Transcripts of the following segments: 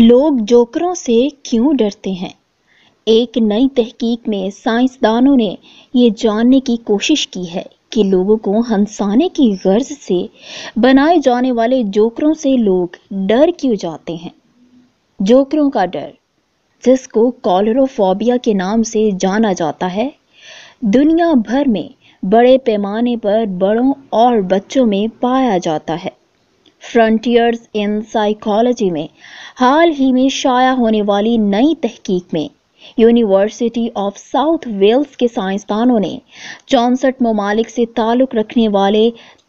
लोग जोकरों से क्यों डरते हैं एक नई तहकीक में साइंसदानों ने ये जानने की कोशिश की है कि लोगों को हंसाने की गर्ज से बनाए जाने वाले जोकरों से लोग डर क्यों जाते हैं जोकरों का डर जिसको कॉलरोफोबिया के नाम से जाना जाता है दुनिया भर में बड़े पैमाने पर बड़ों और बच्चों में पाया जाता है फ्रंटियर्स इन साइकोलॉजी में हाल ही में शाया होने वाली नई तहकीक में यूनिवर्सिटी ऑफ साउथ वेल्स के साइंसदानों ने चौंसठ ममालिक से ताल्लुक़ रखने वाले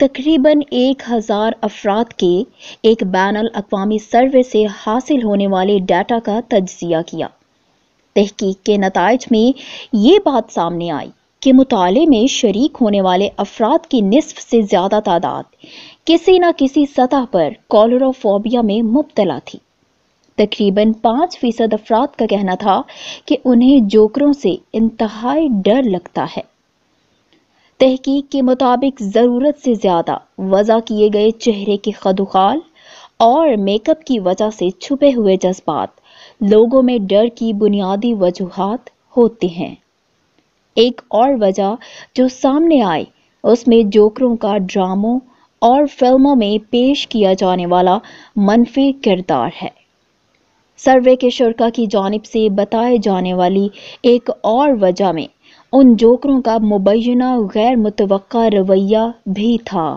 तकरीबन एक हज़ार अफराद के एक बैन अवी सर्वे से हासिल होने वाले डाटा का तजिया किया तहकीक के नतज में ये बात सामने आई कि मुताले में शरीक होने वाले अफराद की नस्फ से ज़्यादा तादाद किसी न किसी सतह पर कॉलरोफोबिया में मुबतला थी तकरीबन पांच फीसद अफराद का कहना था कि उन्हें जोकरों से इंतहाई डर लगता है तहकीक के मुताबिक ज़रूरत से ज़्यादा वज़ा किए गए चेहरे के खदुखाल और मेकअप की वजह से छुपे हुए जज्बात लोगों में डर की बुनियादी वजूहत होते हैं एक और वजह जो सामने आई उसमें जोकरों का ड्रामों और फिल्मों में पेश किया जाने वाला मनफी किरदार है सर्वे के शुरा की जानब से बताए जाने वाली एक और वजह में उन जोकरों का मुबैना गैर मुतव रवैया भी था